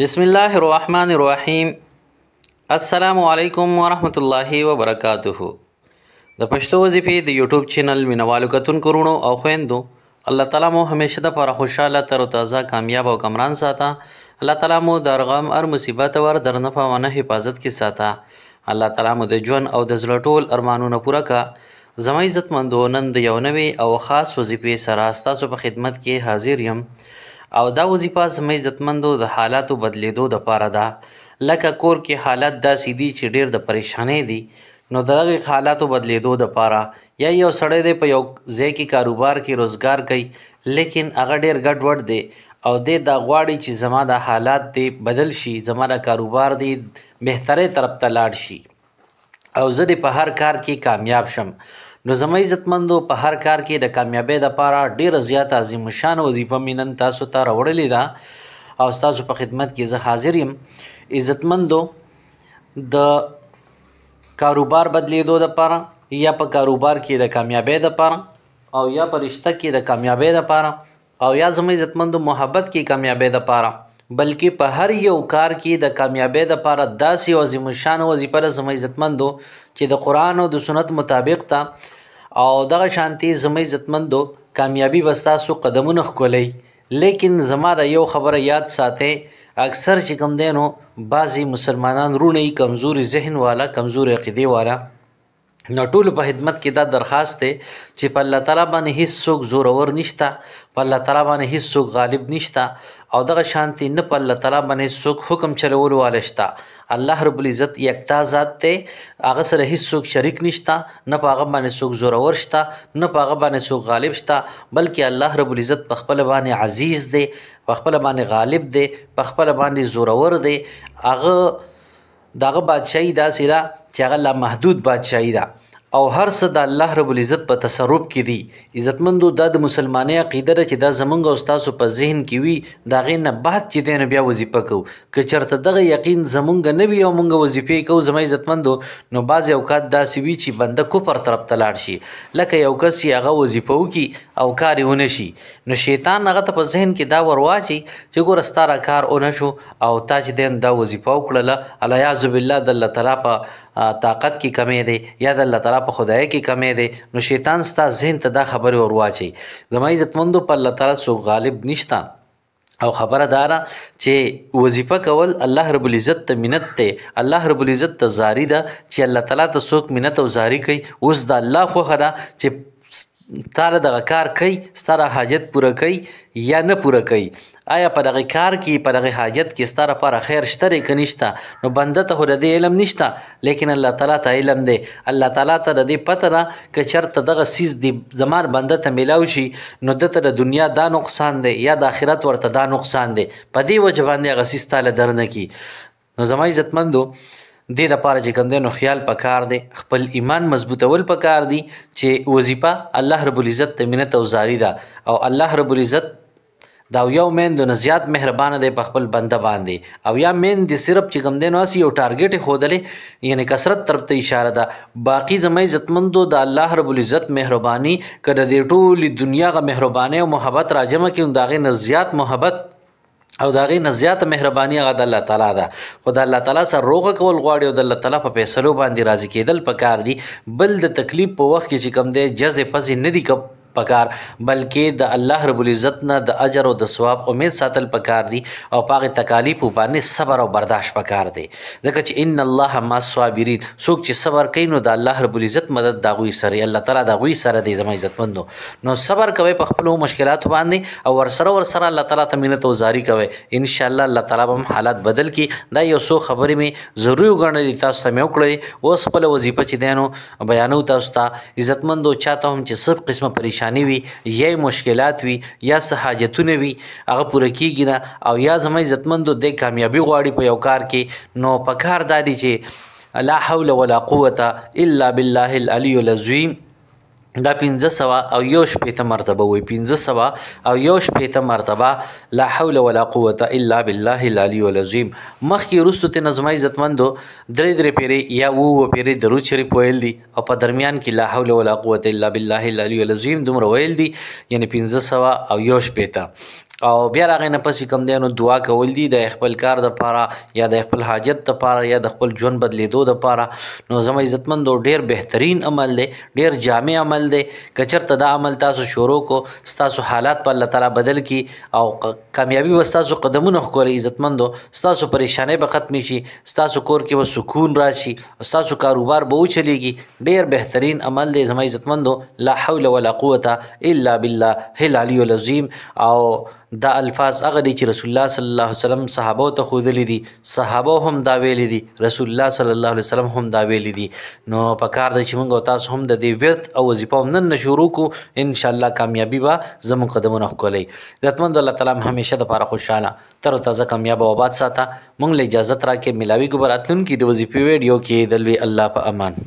بسم الله الرحمن الرحیم السلام علیکم ورحمت الله وبرکاته د پښتو وظیفې د یوټیوب چینل مینوالو کتونکو رونو او خويندو الله تعالی مو همیشه د پر خوشاله تر تازه کامیاب او کمران ساته الله تعالی مو د رغم او مصیبت ور درنه په ونه حفاظت کې ساته الله تعالی مو د ژوند او د زلټول ارمانونو پوره کا زما عزت مندو نن د یو نوې او خاص وظیفې سره ستاسو په خدمت کې حاضر یم او دا وظیفه زموږ عزتمندو د حالاتو بدلیدو د پاره ده لکه کور کې حالت داسې دي چې ډیر د پریشانې دي نو دغه حالاتو بدلیدو د پاره یا یو سړی دی په یو ځای کې کاروبار کې روزګار کوي لیکن هغه ډیر ګډوډ دی او د دا غواړي چې زما د حالات دی بدل شي زما د کاروبار دی بهتره طرف ته لاړ شي او زه د په هر کار کې کامیاب شم نو زما عزتمندو په هر کار کې د کامیابی لپاره ډیره زیاته عظیم شان وظیفه مینن تاسو ته راوړلې ده او تاسو په خدمت کې زه حاضر یم عزتمندو د کاروبار بدلیدو لپاره یا په کاروبار کې د کامیابی لپاره او یا په رشتہ کې د کامیابی لپاره او یا زما عزتمندو محبت کې کامیابی لپاره بلکې په هر یو کار کې د کامیابی لپاره داسې عظیم شان وظیفه زما عزتمندو چې د قران او د سنت مطابق ته او دغه شانتي زمې عزتمندو کامیابی وستا سو قدمونه خولای لیکن زما د یو خبره یاد ساته اکثر چې کم دینو بعضی مسلمانان رونه کمزوري ذهن والا کمزوري عقیده والا نو ټول په خدمت کې دا درخواست دی چې په الله تعالی باندې هیڅ څوک زورور نشتا په الله تعالی باندې هیڅ څوک غالب نشتا او دغه شانتی نه په الله تعالی باندې څوک حکم چلولو والا شتا الله رب العزت یکتا ذات دی هغه سره هیڅ څوک شریک نشتا نه په هغه باندې څوک زورور شتا نه په هغه باندې څوک غالب شتا بلکې الله رب العزت په خپل باندې عزیز دی په خپل باندې غالب دی په خپل باندې زورور دی هغه دغه بادشاہي داسې ده چې هغه لا محدود بادشاہي ده او هر څه د الله رب العزت په تصرف کې دي عزتمندو دا د مسلمانۍ عقیده ده چې دا زمونږ او ستاسو په ذهن کې وي د هغې نه بعد چې دی نو بیا وظیفه کوو که چېرته دغه یقین زمونږ نه وي او مونږ وظیفې کوو زما عزتمندو نو بعضې اوقات داسې وي چې بنده کفر طرف ته لاړ شي لکه یو کس چې هغه وظیفه وکړي او کار یې ونشي نو شیطان هغه ته په ذهن کې دا ورواچي چې ګوره ستا را کار ونشو او تا چې دین دا وظیفه وکړله الیاذ بالله د الله تعالی په طاقت کې کمی دی یا د الله تعالی په خدای کې کمی دی نو شیطان ستا ذهن ته دا خبرې ورواچي زما عزتمندو په الله تعالی څوک غالب نشته او خبره دارا چې وظیفه کول الله رب العزت ته منت ته الله رب العزت ته زاری ده چې الله تعالی ته څوک منت او زاری کوي اوس د الله خو خدا چې تاله دغه کار کوي ستا دغه حاجت پوره کوي یا نه پوره کوي آیا په دغه کار کې په دغه حاجت کې ستا لپاره خیر شته دی که نشته نو بنده ته خو د دې علم نشته لیکن الله تعالی ته علم دی الله تعالی ته د دې پته ده که چېرته دغه څیز د زما بنده ته میلاو شي نو ده ته د دنیا دا نقصان دی یا د آخرت ورته دا نقصان دی په دې وجه باندې هغه څیز تا له در نه کي نو زما عزتمندو دې لپاره چې کوم دی نو خیال پکار دی خپل ایمان مضبوطول پکار دی چې وظیفه الله رب العزت ته منت او زاری ده او الله رب العزت دا یو میندو نه زیات مهربانه دی په خپل بنده باندې او یا میندې صرف چې کوم دی نو اسی یو ټارګټ ښودلې یعنی کثرت طرف ته اشاره ده باقی زما عزتمندو د الله رب العزت مهرباني کړه دې ټولې دنیا غ مهربانه او محبت راجمه کې انداغه نه زیات محبت او دا غي نزيات مهرباني غد الله تعالی دا خدای الله تعالی سره روغه کول غواړي او د الله تعالی په فیصلو باندې راضي کېدل پکار دي بل د تکلیف په وخت کې چې کم دی جز پزې نه دی پکار بلکې د الله رب العزت نه د اجر او د ثواب امید ساتل پکار دي او پاغه تکالیف باندې صبر او برداشت پکار دي ځکه چې ان الله ما صابرین څوک چې صبر کوي نو د الله رب العزت مدد داوي سره الله تعالی داوي سره دی زموږ عزتمندو نو صبر کوي په خپل مشکلات باندې او ورسره ورسره الله تعالی تمنه او زاری کوي ان شاء الله الله تعالی به حالات بدل کړي دا یو څو خبرې می ضروري وګڼلې تاسو ته مې وکړې اوس خپل وظیفه چې دینو بیانو تاسو ته عزتمندو چاته هم چې سب قسمه پریشان پریشانی وي یا مشکلات وي یا سہاجتونه وي هغه پوره کیږي نه او یا زما عزتمندو د کامیابی غواړي په یو کار کې نو په کار دادی چې لا حول ولا قوه الا بالله العلی العظیم دا 1500 او یو شپېته مرتبه وي 1500 او یو شپېته مرتبه لا حول ولا قوت الا بالله العلی العظیم مخکې وروسته ته نظم عزتمندو درې درې پیرې یا وو وو پیرې درود شریف ویل دي او په درمیان کې لا حول ولا قوت الا بالله العلی العظیم دومره ویل دي یعنی 1500 او یو شپېته او بیا راغی نه پسې کم دی نو دعا کول دي د خپل کار د پاره یا د خپل حاجت د پاره یا د خپل ژوند بدلیدو د پاره نو زما عزتمندو ډیر بهترین عمل دی ډیر جامع عمل دی کچرته دا عمل تاسو شروع کو ستاسو حالات په الله تعالی بدل کی او کامیابی و ستاسو قدمونه ښکول عزتمندو ستاسو پریشانې به ختم شي ستاسو کور کې به سکون راشي ستاسو کاروبار به وچلېږي ډیر بهترین عمل دی زما عزتمندو لا حول ولا قوه الا بالله العلی العظیم او دا الفاظ هغه دي چې رسول الله صلی الله علیه وسلم صحابه ته خودلې دي صحابه هم دا ویلې دي رسول الله صلی الله علیه وسلم هم دا ویلې دي نو په کار د چې موږ تاسو هم د دې ورت او وظیفه نن شروع کو ان شاء الله کامیابی به زموږ قدمونه ښکلې ذاتمند الله تعالی همیشه د پاره خوشاله تر تازه کامیاب او آباد ساته موږ له اجازه ترا کې ملاوي کو براتلون کې د وظیفې ویډیو کې دلوي الله په امان